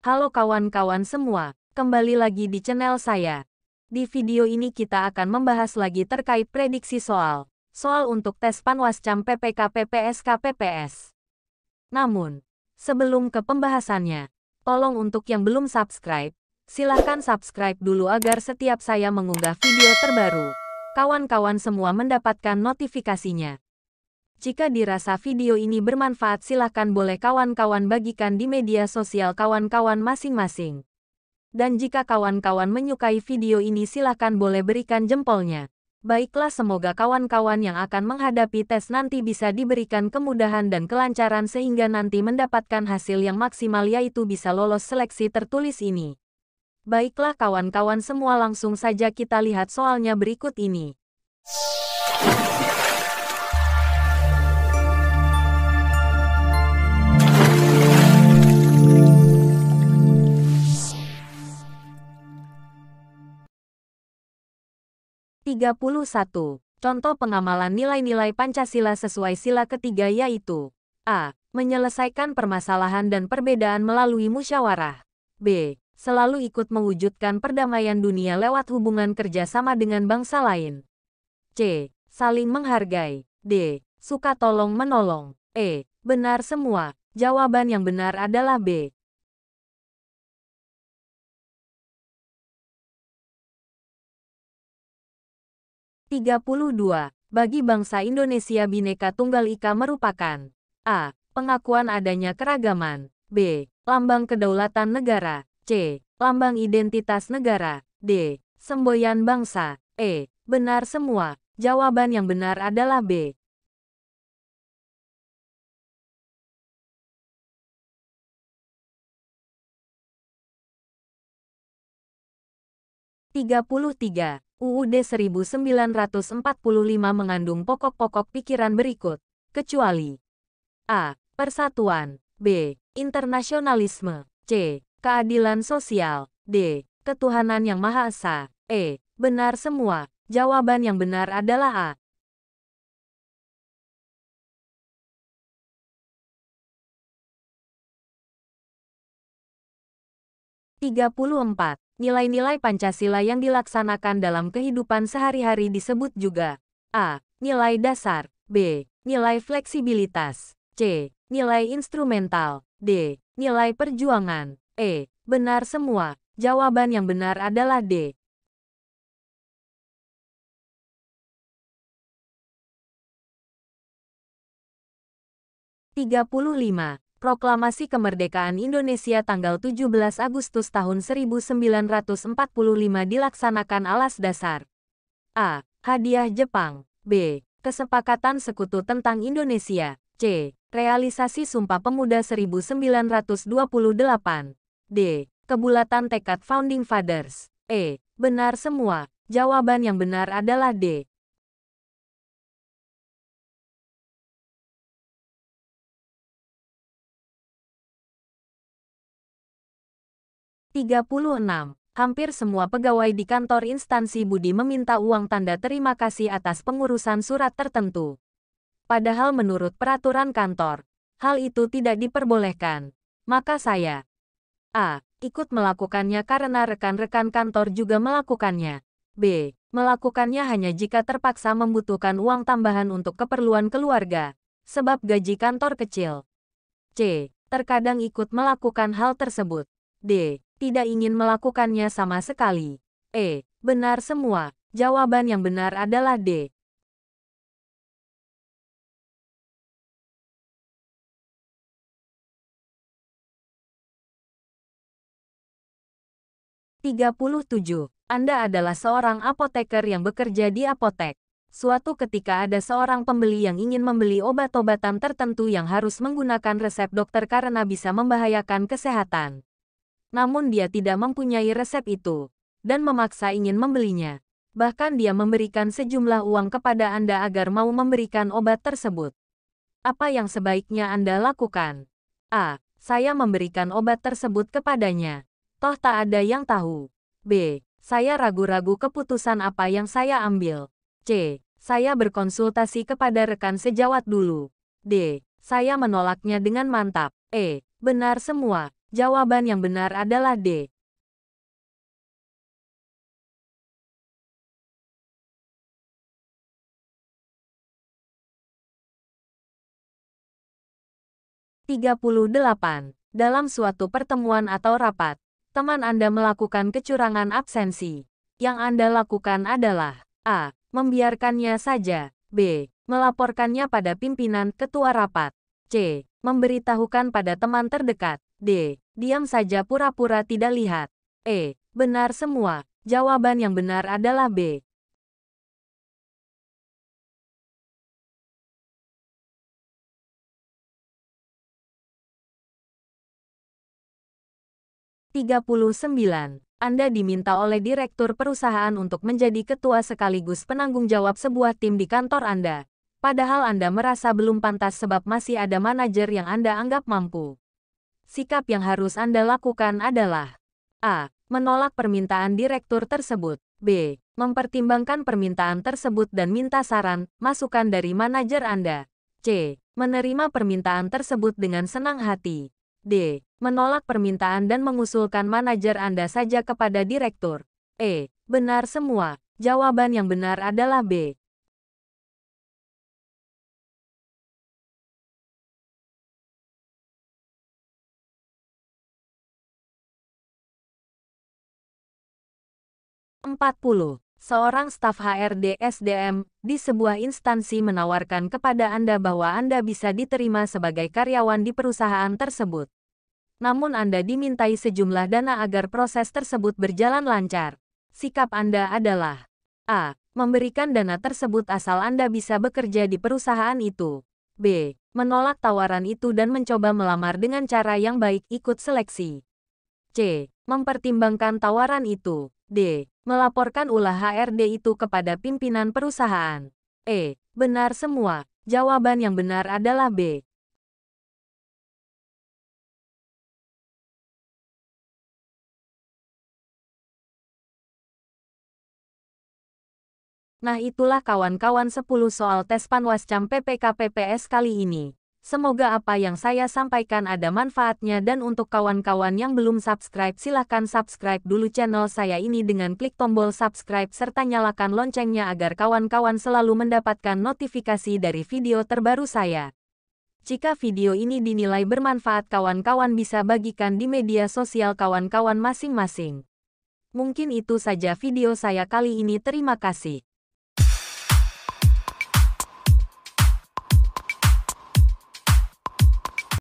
Halo kawan-kawan semua, kembali lagi di channel saya. Di video ini kita akan membahas lagi terkait prediksi soal. Soal untuk tes panwascam PPK PPS KPPS. Namun, sebelum ke pembahasannya, tolong untuk yang belum subscribe, silahkan subscribe dulu agar setiap saya mengunggah video terbaru, kawan-kawan semua mendapatkan notifikasinya. Jika dirasa video ini bermanfaat silahkan boleh kawan-kawan bagikan di media sosial kawan-kawan masing-masing. Dan jika kawan-kawan menyukai video ini silahkan boleh berikan jempolnya. Baiklah semoga kawan-kawan yang akan menghadapi tes nanti bisa diberikan kemudahan dan kelancaran sehingga nanti mendapatkan hasil yang maksimal yaitu bisa lolos seleksi tertulis ini. Baiklah kawan-kawan semua langsung saja kita lihat soalnya berikut ini. 31. Contoh pengamalan nilai-nilai Pancasila sesuai sila ketiga yaitu A. Menyelesaikan permasalahan dan perbedaan melalui musyawarah. B. Selalu ikut mewujudkan perdamaian dunia lewat hubungan kerjasama dengan bangsa lain. C. Saling menghargai. D. Suka tolong menolong. E. Benar semua. Jawaban yang benar adalah B. 32. Bagi bangsa Indonesia bineka Tunggal Ika merupakan A. Pengakuan adanya keragaman B. Lambang kedaulatan negara C. Lambang identitas negara D. Semboyan bangsa E. Benar semua. Jawaban yang benar adalah B. 33. UUD 1945 mengandung pokok-pokok pikiran berikut, kecuali A. Persatuan B. Internasionalisme C. Keadilan sosial D. Ketuhanan yang Maha Esa E. Benar semua. Jawaban yang benar adalah A. 34. Nilai-nilai Pancasila yang dilaksanakan dalam kehidupan sehari-hari disebut juga A. Nilai dasar B. Nilai fleksibilitas C. Nilai instrumental D. Nilai perjuangan E. Benar semua. Jawaban yang benar adalah D. Tiga puluh lima. Proklamasi Kemerdekaan Indonesia tanggal 17 Agustus tahun 1945 dilaksanakan alas dasar A. Hadiah Jepang B. Kesepakatan Sekutu tentang Indonesia C. Realisasi Sumpah Pemuda 1928 D. Kebulatan Tekad Founding Fathers E. Benar semua. Jawaban yang benar adalah D. 36. Hampir semua pegawai di kantor instansi Budi meminta uang tanda terima kasih atas pengurusan surat tertentu. Padahal menurut peraturan kantor, hal itu tidak diperbolehkan. Maka saya A. Ikut melakukannya karena rekan-rekan kantor juga melakukannya. B. Melakukannya hanya jika terpaksa membutuhkan uang tambahan untuk keperluan keluarga, sebab gaji kantor kecil. C. Terkadang ikut melakukan hal tersebut. D tidak ingin melakukannya sama sekali. E. Benar semua. Jawaban yang benar adalah D. Tiga puluh tujuh. Anda adalah seorang apoteker yang bekerja di apotek. Suatu ketika ada seorang pembeli yang ingin membeli obat-obatan tertentu yang harus menggunakan resep dokter karena bisa membahayakan kesehatan. Namun dia tidak mempunyai resep itu, dan memaksa ingin membelinya. Bahkan dia memberikan sejumlah uang kepada Anda agar mau memberikan obat tersebut. Apa yang sebaiknya Anda lakukan? A. Saya memberikan obat tersebut kepadanya. Toh tak ada yang tahu. B. Saya ragu-ragu keputusan apa yang saya ambil. C. Saya berkonsultasi kepada rekan sejawat dulu. D. Saya menolaknya dengan mantap. E. Benar semua. Jawaban yang benar adalah D. Tiga puluh delapan. Dalam suatu pertemuan atau rapat, teman Anda melakukan kecurangan absensi. Yang Anda lakukan adalah A. Membiarkannya saja. B. Melaporkannya pada pimpinan ketua rapat. C. Memberitahukan pada teman terdekat. D. Diam saja pura-pura tidak lihat. E. Benar semua. Jawaban yang benar adalah B. Tiga puluh sembilan. Anda diminta oleh direktur perusahaan untuk menjadi ketua sekaligus penanggung jawab sebuah tim di kantor Anda padahal Anda merasa belum pantas sebab masih ada manajer yang Anda anggap mampu. Sikap yang harus Anda lakukan adalah A. Menolak permintaan direktur tersebut. B. Mempertimbangkan permintaan tersebut dan minta saran, masukan dari manajer Anda. C. Menerima permintaan tersebut dengan senang hati. D. Menolak permintaan dan mengusulkan manajer Anda saja kepada direktur. E. Benar semua. Jawaban yang benar adalah B. 40. Seorang staf HRD SDM di sebuah instansi menawarkan kepada Anda bahwa Anda bisa diterima sebagai karyawan di perusahaan tersebut. Namun Anda dimintai sejumlah dana agar proses tersebut berjalan lancar. Sikap Anda adalah A. Memberikan dana tersebut asal Anda bisa bekerja di perusahaan itu. B. Menolak tawaran itu dan mencoba melamar dengan cara yang baik ikut seleksi. C. Mempertimbangkan tawaran itu. D. Melaporkan ulah HRD itu kepada pimpinan perusahaan. E. Benar semua. Jawaban yang benar adalah B. Nah itulah kawan-kawan 10 soal tes panwascam PPKPPS kali ini. Semoga apa yang saya sampaikan ada manfaatnya dan untuk kawan-kawan yang belum subscribe silahkan subscribe dulu channel saya ini dengan klik tombol subscribe serta nyalakan loncengnya agar kawan-kawan selalu mendapatkan notifikasi dari video terbaru saya. Jika video ini dinilai bermanfaat kawan-kawan bisa bagikan di media sosial kawan-kawan masing-masing. Mungkin itu saja video saya kali ini terima kasih.